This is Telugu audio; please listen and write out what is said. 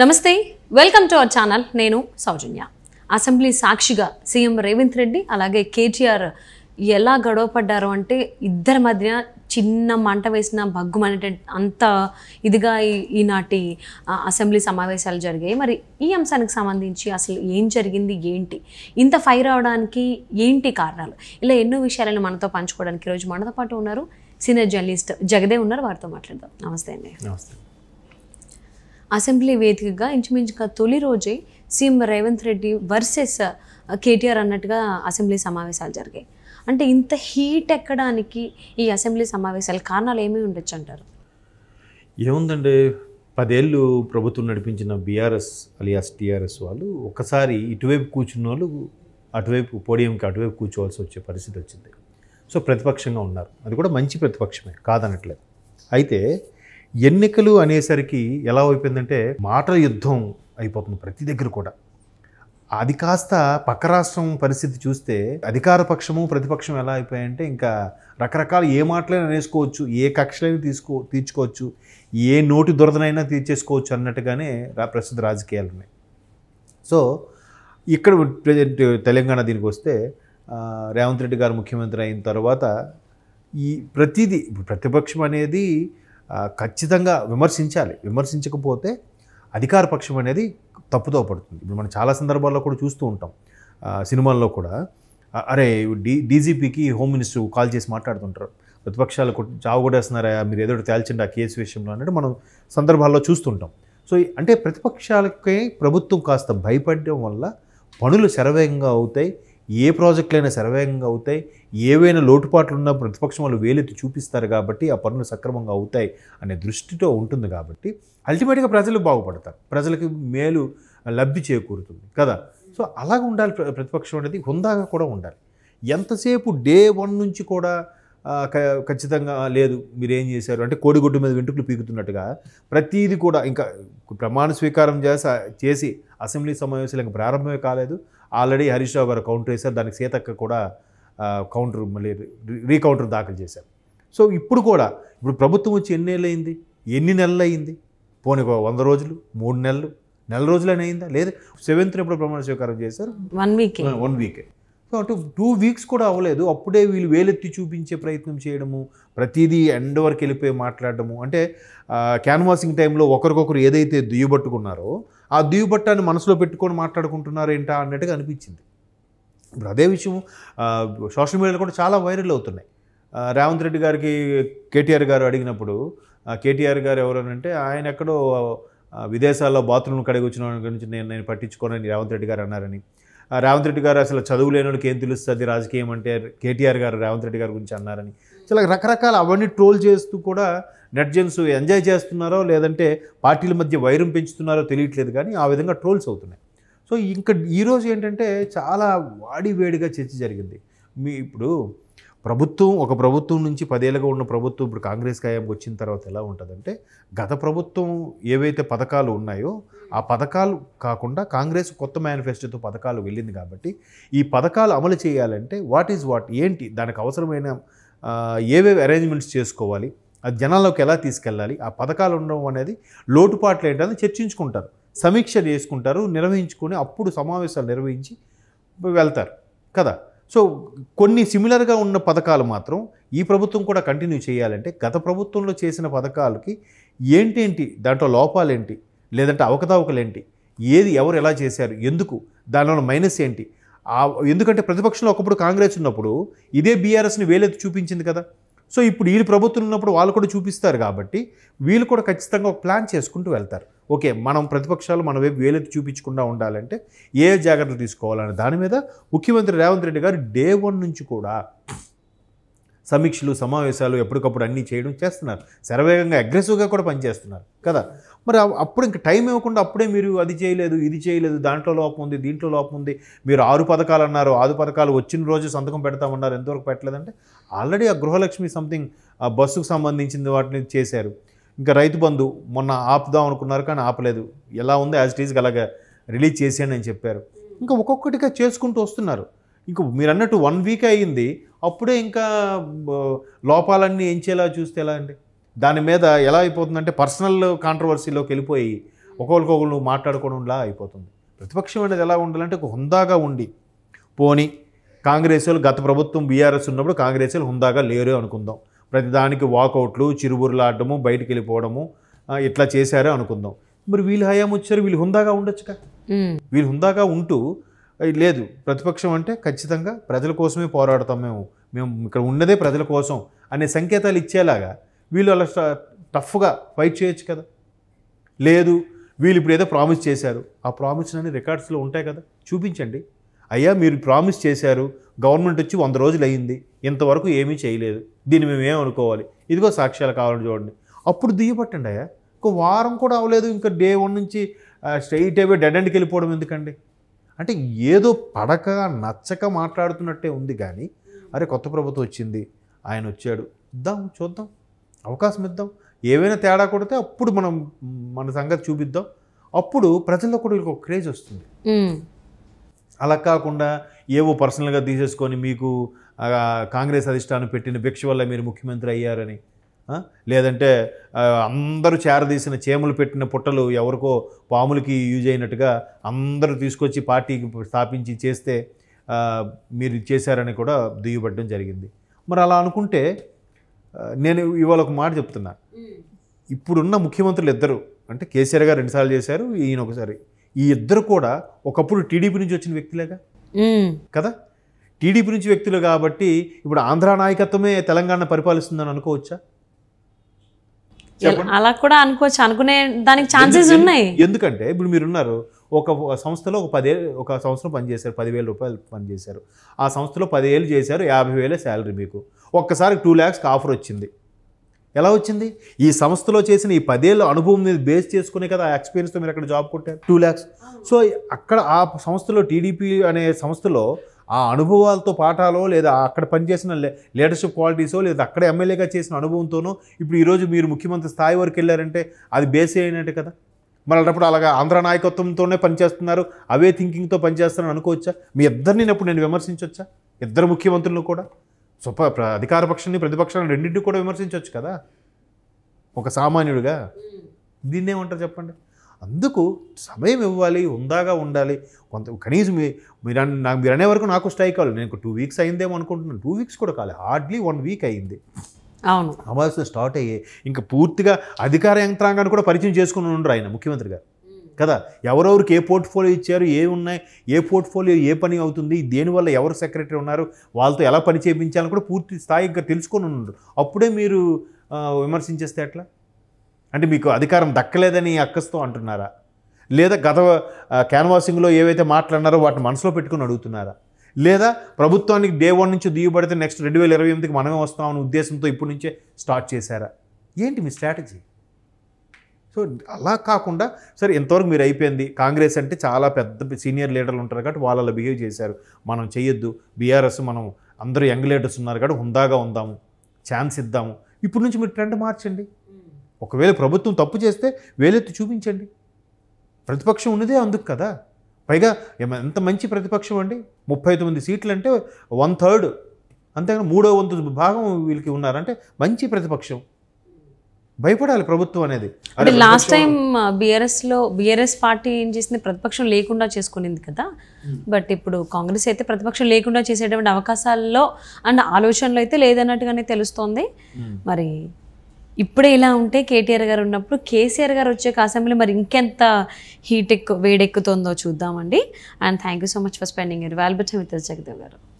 నమస్తే వెల్కమ్ టు అవర్ ఛానల్ నేను సౌజన్య అసెంబ్లీ సాక్షిగా సీఎం రేవంత్ రెడ్డి అలాగే కేటీఆర్ ఎలా గొడవపడ్డారు అంటే ఇద్దరి మధ్య చిన్న మంట వేసిన భగ్గు అనే అంత ఇదిగా ఈనాటి అసెంబ్లీ సమావేశాలు జరిగాయి మరి ఈ అంశానికి సంబంధించి అసలు ఏం జరిగింది ఏంటి ఇంత ఫైర్ అవడానికి ఏంటి కారణాలు ఇలా ఎన్నో విషయాలను మనతో పంచుకోవడానికి ఈరోజు మనతో పాటు ఉన్నారు సీనియర్ జర్నలిస్ట్ జగదే ఉన్నారు వారితో మాట్లాడదాం నమస్తే అండి నమస్తే అసెంబ్లీ వేదికగా ఇంచుమించుగా తొలి రోజే సీఎం రేవంత్ రెడ్డి వర్సెస్ కేటీఆర్ అన్నట్టుగా అసెంబ్లీ సమావేశాలు జరిగాయి అంటే ఇంత హీట్ ఎక్కడానికి ఈ అసెంబ్లీ సమావేశాలు కారణాలు ఏమీ ఉండొచ్చు అంటారు ఏముందండి పదేళ్ళు ప్రభుత్వం నడిపించిన బీఆర్ఎస్ అలియాస్ టీఆర్ఎస్ వాళ్ళు ఒకసారి ఇటువైపు కూర్చున్న వాళ్ళు అటువైపు పోడియంకి అటువైపు కూర్చోవాల్సి వచ్చే పరిస్థితి వచ్చింది సో ప్రతిపక్షంగా ఉన్నారు అది కూడా మంచి ప్రతిపక్షమే కాదనట్లేదు అయితే ఎన్నికలు అనేసరికి ఎలా అయిపోయిందంటే మాటల యుద్ధం అయిపోతుంది ప్రతి దగ్గర కూడా అది కాస్త పక్క రాష్ట్రం పరిస్థితి చూస్తే అధికార పక్షము ప్రతిపక్షం ఎలా అయిపోయాయంటే ఇంకా రకరకాల ఏ మాటలైనా అనేసుకోవచ్చు ఏ కక్షలైనా తీసుకో తీర్చుకోవచ్చు ఏ నోటి దురదనైనా తీర్చేసుకోవచ్చు అన్నట్టుగానే ప్రస్తుత రాజకీయాలు ఉన్నాయి సో ఇక్కడ ప్రజెంట్ తెలంగాణ దీనికి వస్తే రేవంత్ రెడ్డి గారు ముఖ్యమంత్రి అయిన తర్వాత ఈ ప్రతిదీ ప్రతిపక్షం అనేది ఖచ్చితంగా విమర్శించాలి విమర్శించకపోతే అధికార పక్షం అనేది తప్పుతో పడుతుంది ఇప్పుడు మనం చాలా సందర్భాల్లో కూడా చూస్తూ ఉంటాం సినిమాల్లో కూడా అరే డీ డీజీపీకి హోమ్ మినిస్టర్ కాల్ చేసి మాట్లాడుతుంటారు ప్రతిపక్షాలు చావు కొట్టేస్తున్నారా మీరు ఏదో తేల్చండి ఆ కేసు విషయంలో అన్నట్టు మనం సందర్భాల్లో చూస్తుంటాం సో అంటే ప్రతిపక్షాలకే ప్రభుత్వం కాస్త భయపడడం వల్ల పనులు శరవేగంగా అవుతాయి ఏ ప్రాజెక్టులైనా శరవేగంగా అవుతాయి ఏవైనా లోటుపాట్లు ఉన్నా ప్రతిపక్షం వాళ్ళు వేలెత్తి చూపిస్తారు కాబట్టి ఆ పనులు సక్రమంగా అవుతాయి అనే దృష్టితో ఉంటుంది కాబట్టి అల్టిమేట్గా ప్రజలు బాగుపడతారు ప్రజలకి మేలు లబ్ధి చేకూరుతుంది కదా సో అలాగ ఉండాలి ప్రతిపక్షం అనేది హుందాగా కూడా ఉండాలి ఎంతసేపు డే వన్ నుంచి కూడా ఖచ్చితంగా లేదు మీరేం చేశారు అంటే కోడిగుడ్డు మీద వెంట్రుకలు పీకుతున్నట్టుగా ప్రతీది కూడా ఇంకా ప్రమాణ స్వీకారం చేసి చేసి అసెంబ్లీ సమావేశాలు ఇంకా ప్రారంభమే కాలేదు ఆల్రెడీ హరీష్ రావు గారు కౌంటర్ వేశారు దానికి సీతక్క కూడా కౌంటర్ మళ్ళీ రీకౌంటర్ దాఖలు చేశారు సో ఇప్పుడు కూడా ఇప్పుడు ప్రభుత్వం వచ్చి ఎన్ని నెలలు అయింది ఎన్ని నెలలు అయింది పోనీ వంద రోజులు మూడు నెలలు నెల రోజులనే అయిందా లేదు సెవెంత్ ఎప్పుడు ప్రమాణ స్వీకారం చేశారు వన్ వీక్ వన్ వీకే కాబట్టి టూ వీక్స్ కూడా అవ్వలేదు అప్పుడే వీళ్ళు వేలెత్తి చూపించే ప్రయత్నం చేయడము ప్రతిదీ ఎండ్ వరకు వెళ్ళిపోయి మాట్లాడడము అంటే క్యాన్వాసింగ్ టైంలో ఒకరికొకరు ఏదైతే దుయ్యబట్టుకున్నారో ఆ దుయ్యబట్టాన్ని మనసులో పెట్టుకొని మాట్లాడుకుంటున్నారు ఏంటా అన్నట్టుగా అనిపించింది ఇప్పుడు అదే విషయం సోషల్ మీడియాలో కూడా చాలా వైరల్ అవుతున్నాయి రేవంత్ రెడ్డి గారికి కేటీఆర్ గారు అడిగినప్పుడు కేటీఆర్ గారు ఎవరనంటే ఆయన ఎక్కడో విదేశాల్లో బాత్రూమ్ కడిగి వచ్చిన గురించి నేను నేను పట్టించుకోనని రేవంత్ రెడ్డి గారు అన్నారని రేవంత్ రెడ్డి గారు అసలు చదువు లేని వాళ్ళకి ఏం తెలుస్తుంది రాజకీయం అంటే కేటీఆర్ గారు రేవంత్ రెడ్డి గారి గురించి అన్నారని చాలా రకరకాల అవన్నీ ట్రోల్ చేస్తూ కూడా నెట్జెన్స్ ఎంజాయ్ చేస్తున్నారో లేదంటే పార్టీల మధ్య వైరం పెంచుతున్నారో తెలియట్లేదు కానీ ఆ విధంగా ట్రోల్స్ అవుతున్నాయి సో ఇంకా ఈరోజు ఏంటంటే చాలా వాడివేడిగా చర్చ జరిగింది మీ ఇప్పుడు ప్రభుత్వం ఒక ప్రభుత్వం నుంచి పదేళ్ళగా ఉన్న ప్రభుత్వం ఇప్పుడు కాంగ్రెస్ ఖాయానికి వచ్చిన తర్వాత ఎలా ఉంటుందంటే గత ప్రభుత్వం ఏవైతే పథకాలు ఉన్నాయో ఆ పథకాలు కాకుండా కాంగ్రెస్ కొత్త మేనిఫెస్టోతో పథకాలు వెళ్ళింది కాబట్టి ఈ పథకాలు అమలు చేయాలంటే వాట్ ఈజ్ వాట్ ఏంటి దానికి అవసరమైన ఏవేవి అరేంజ్మెంట్స్ చేసుకోవాలి అది జనాల్లోకి ఎలా తీసుకెళ్ళాలి ఆ పథకాలు ఉండడం అనేది లోటుపాట్లు ఏంటని చర్చించుకుంటారు సమీక్ష చేసుకుంటారు నిర్వహించుకొని అప్పుడు సమావేశాలు నిర్వహించి వెళ్తారు కదా సో కొన్ని సిమిలర్గా ఉన్న పథకాలు మాత్రం ఈ ప్రభుత్వం కూడా కంటిన్యూ చేయాలంటే గత ప్రభుత్వంలో చేసిన పథకాలకి ఏంటేంటి దాంట్లో లోపాలేంటి లేదంటే అవకతవకలేంటి ఏది ఎవరు ఎలా చేశారు ఎందుకు దానివల్ల మైనస్ ఏంటి ఎందుకంటే ప్రతిపక్షంలో ఒకప్పుడు కాంగ్రెస్ ఉన్నప్పుడు ఇదే బీఆర్ఎస్ని వేలెత్తి చూపించింది కదా సో ఇప్పుడు వీళ్ళు ప్రభుత్వం ఉన్నప్పుడు వాళ్ళు కూడా చూపిస్తారు కాబట్టి వీళ్ళు కూడా ఖచ్చితంగా ఒక ప్లాన్ చేసుకుంటూ వెళ్తారు ఓకే మనం ప్రతిపక్షాలు మన వైపు వేలెత్తి చూపించకుండా ఉండాలంటే ఏ జాగ్రత్తలు తీసుకోవాలనే దాని మీద ముఖ్యమంత్రి రేవంత్ రెడ్డి గారు డే వన్ నుంచి కూడా సమీక్షలు సమావేశాలు ఎప్పటికప్పుడు అన్నీ చేయడం చేస్తున్నారు శరవేగంగా అగ్రెసివ్గా కూడా పనిచేస్తున్నారు కదా మరి అప్పుడు ఇంకా టైం ఇవ్వకుండా అప్పుడే మీరు అది చేయలేదు ఇది చేయలేదు దాంట్లో లోపం ఉంది దీంట్లో లోపం ఉంది మీరు ఆరు పథకాలు అన్నారు ఆరు పథకాలు వచ్చిన రోజు సంతకం పెడతామన్నారు ఎంతవరకు పెట్టలేదంటే ఆల్రెడీ ఆ గృహలక్ష్మి సంథింగ్ ఆ బస్సుకు సంబంధించిన వాటిని చేశారు ఇంకా రైతు బంధు మొన్న ఆపుదాం అనుకున్నారు కానీ ఆపలేదు ఎలా ఉందో యాజ్ ఇట్ ఈజ్ అలాగే రిలీజ్ చేసేయండి అని చెప్పారు ఇంకా ఒక్కొక్కటిగా చేసుకుంటూ వస్తున్నారు ఇంకా మీరు అన్నట్టు వన్ వీక్ అయ్యింది అప్పుడే ఇంకా లోపాలన్నీ ఎంచేలా చూస్తే ఎలా అండి దాని మీద ఎలా అయిపోతుందంటే పర్సనల్ కాంట్రవర్సీలోకి వెళ్ళిపోయి ఒకరికొకరు మాట్లాడుకోవడంలా అయిపోతుంది ప్రతిపక్షం అనేది ఎలా ఉండాలంటే ఒక హుందాగా ఉండి పోని కాంగ్రెస్ వాళ్ళు గత ప్రభుత్వం బీఆర్ఎస్ ఉన్నప్పుడు కాంగ్రెస్ వాళ్ళు హుందాగా లేరు అనుకుందాం ప్రతిదానికి వాకౌట్లు చిరుబురులాడటము బయటికి వెళ్ళిపోవడము ఇట్లా చేశారు అనుకుందాం మరి వీళ్ళు హయాం వచ్చారు వీళ్ళు హుందాగా ఉండొచ్చుగా వీళ్ళు హుందాగా ఉంటూ లేదు ప్రతిపక్షం అంటే ఖచ్చితంగా ప్రజల కోసమే పోరాడతాం మేము మేము ఇక్కడ ఉన్నదే ప్రజల కోసం అనే సంకేతాలు ఇచ్చేలాగా వీళ్ళు అలా టఫ్గా ఫైట్ చేయొచ్చు కదా లేదు వీళ్ళు ఇప్పుడు ఏదో ప్రామిస్ చేశారు ఆ ప్రామిస్ అనేది రికార్డ్స్లో ఉంటాయి కదా చూపించండి అయ్యా మీరు ప్రామిస్ చేశారు గవర్నమెంట్ వచ్చి వంద రోజులు అయ్యింది ఇంతవరకు ఏమీ చేయలేదు దీన్ని మేము ఏమనుకోవాలి ఇదిగో సాక్ష్యాలు కావాలని చూడండి అప్పుడు దియ్యపట్టండి అయ్యా ఒక వారం కూడా అవ్వలేదు ఇంకా డే వన్ నుంచి స్ట్రైట్ అవే డెడ్ అండ్కి వెళ్ళిపోవడం ఎందుకండి అంటే ఏదో పడక నచ్చక మాట్లాడుతున్నట్టే ఉంది కానీ అరే కొత్త ప్రభుత్వం వచ్చింది ఆయన వచ్చాడు ఇద్దాం చూద్దాం అవకాశం ఇద్దాం ఏవైనా తేడా కొడితే అప్పుడు మనం మన సంగతి చూపిద్దాం అప్పుడు ప్రజల్లో కూడా వీళ్ళకి ఒక క్రేజ్ వస్తుంది అలా కాకుండా ఏవో పర్సనల్గా తీసేసుకొని మీకు కాంగ్రెస్ అధిష్టానం పెట్టిన భిక్ష వల్ల మీరు ముఖ్యమంత్రి అయ్యారని లేదంటే అందరూ చేరదీసిన చేమలు పెట్టిన పుట్టలు ఎవరికో పాములకి యూజ్ అయినట్టుగా అందరూ తీసుకొచ్చి పార్టీకి స్థాపించి చేస్తే మీరు చేశారని కూడా దుయ్యబడడం జరిగింది మరి అలా అనుకుంటే నేను ఇవాళ ఒక మాట చెప్తున్నా ఇప్పుడున్న ముఖ్యమంత్రులు ఇద్దరు అంటే కేసీఆర్ గారు రెండుసార్లు చేశారు ఈయన ఒకసారి ఈ ఇద్దరు కూడా ఒకప్పుడు టీడీపీ నుంచి వచ్చిన వ్యక్తులేగా కదా టీడీపీ నుంచి వ్యక్తులు కాబట్టి ఇప్పుడు ఆంధ్ర నాయకత్వమే తెలంగాణ పరిపాలిస్తుందని అనుకోవచ్చా అలా కూడా అనుకోవచ్చు అనుకునే దానికి ఛాన్సెస్ ఉన్నాయి ఎందుకంటే ఇప్పుడు మీరున్నారు ఒక సంస్థలో ఒక పదే ఒక సంవత్సరం పనిచేశారు పదివేల రూపాయలు పనిచేశారు ఆ సంస్థలో పదివేలు చేశారు యాభై వేలే శాలరీ మీకు ఒక్కసారి టూ ల్యాక్స్కి ఆఫర్ వచ్చింది ఎలా వచ్చింది ఈ సంస్థలో చేసిన ఈ పదేళ్ళ అనుభవం మీద బేస్ చేసుకునే కదా ఆ ఎక్స్పీరియన్స్తో మీరు అక్కడ జాబ్ కొట్టారు టూ ల్యాక్స్ సో అక్కడ ఆ సంస్థలో టీడీపీ అనే సంస్థలో ఆ అనుభవాలతో పాఠాలో లేదా అక్కడ పనిచేసిన లీడర్షిప్ క్వాలిటీసో లేదా అక్కడ ఎమ్మెల్యేగా చేసిన అనుభవంతోనో ఇప్పుడు ఈరోజు మీరు ముఖ్యమంత్రి స్థాయి వరకు వెళ్ళారంటే అది బేస్ అయినట్టు కదా మరి అప్పుడు అలాగా ఆంధ్ర నాయకత్వంతోనే పనిచేస్తున్నారు అవే థింకింగ్తో పనిచేస్తున్నారు అనుకోవచ్చా మీ ఇద్దరిని అప్పుడు నేను విమర్శించవచ్చా ఇద్దరు ముఖ్యమంత్రులను కూడా సుప అధికార పక్షాన్ని ప్రతిపక్షాన్ని రెండింటిని కూడా విమర్శించవచ్చు కదా ఒక సామాన్యుడిగా దీన్నేమంటారు చెప్పండి అందుకు సమయం ఇవ్వాలి ఉందాగా ఉండాలి కొంత కనీసం మీరు మీరు అనే వరకు నాకు స్ట్రైక్ కావాలి నేను టూ వీక్స్ అయిందేమో అనుకుంటున్నాను టూ వీక్స్ కూడా కాలేదు హార్డ్లీ వన్ వీక్ అయింది అవును అమావాస్య స్టార్ట్ అయ్యి ఇంకా పూర్తిగా అధికార యంత్రాంగాన్ని కూడా పరిచయం చేసుకుని ఉండరు ఆయన ముఖ్యమంత్రి గారు కదా ఎవరెవరికి ఏ పోర్ట్ఫోలియో ఇచ్చారు ఏ ఉన్నాయి ఏ పోర్ట్ఫోలియో ఏ పని అవుతుంది దేనివల్ల ఎవరు సెక్రటరీ ఉన్నారు వాళ్ళతో ఎలా పని చేయించాలని కూడా పూర్తి స్థాయిగా తెలుసుకొని ఉండరు అప్పుడే మీరు విమర్శించేస్తే ఎట్లా అంటే మీకు అధికారం దక్కలేదని అక్కస్తో అంటున్నారా లేదా గత క్యాన్వాసింగ్లో ఏవైతే మాట్లాడినారో వాటిని మనసులో పెట్టుకుని అడుగుతున్నారా లేదా ప్రభుత్వానికి డే వన్ నుంచి దిగుబడితే నెక్స్ట్ రెండు వేల ఇరవై ఎనిమిదికి మనమే వస్తామనే ఉద్దేశంతో ఇప్పటి నుంచే స్టార్ట్ చేశారా ఏంటి మీ స్ట్రాటజీ సో అలా కాకుండా సరే ఎంతవరకు మీరు అయిపోయింది కాంగ్రెస్ అంటే చాలా పెద్ద సీనియర్ లీడర్లు ఉంటారు కాబట్టి వాళ్ళలో బిహేవ్ చేశారు మనం చేయొద్దు బీఆర్ఎస్ మనం అందరూ యంగ్ లీడర్స్ ఉన్నారు కాబట్టి హుందాగా ఉందాము ఛాన్స్ ఇద్దాము ఇప్పటి నుంచి మీరు ట్రెండ్ మార్చండి ఒకవేళ ప్రభుత్వం తప్పు చేస్తే వేలెత్తి చూపించండి ప్రతిపక్షం ఉన్నదే అందుకు కదా పైగా ఎంత మంచి ప్రతిపక్షం అండి ముప్పై తొమ్మిది సీట్లు అంటే వన్ థర్డ్ అంతేగాని మూడో వంతు భాగం వీళ్ళకి ఉన్నారంటే మంచి ప్రతిపక్షం భయపడాలి ప్రభుత్వం అనేది అంటే లాస్ట్ టైం బీఆర్ఎస్లో బీఆర్ఎస్ పార్టీ ఏం చేసింది ప్రతిపక్షం లేకుండా చేసుకునింది కదా hmm. బట్ ఇప్పుడు కాంగ్రెస్ అయితే ప్రతిపక్షం లేకుండా చేసేటువంటి అవకాశాల్లో అండ్ ఆలోచనలు అయితే లేదన్నట్టుగానే తెలుస్తోంది hmm. మరి ఇప్పుడే ఇలా ఉంటే కేటీఆర్ గారు ఉన్నప్పుడు కేసీఆర్ గారు వచ్చే అసెంబ్లీ మరి ఇంకెంత హీట్ ఎక్కు వేడెక్కుతుందో చూద్దామండి and thank you so much for spending your వాల్బట్ విత్ జగదేవ్ గారు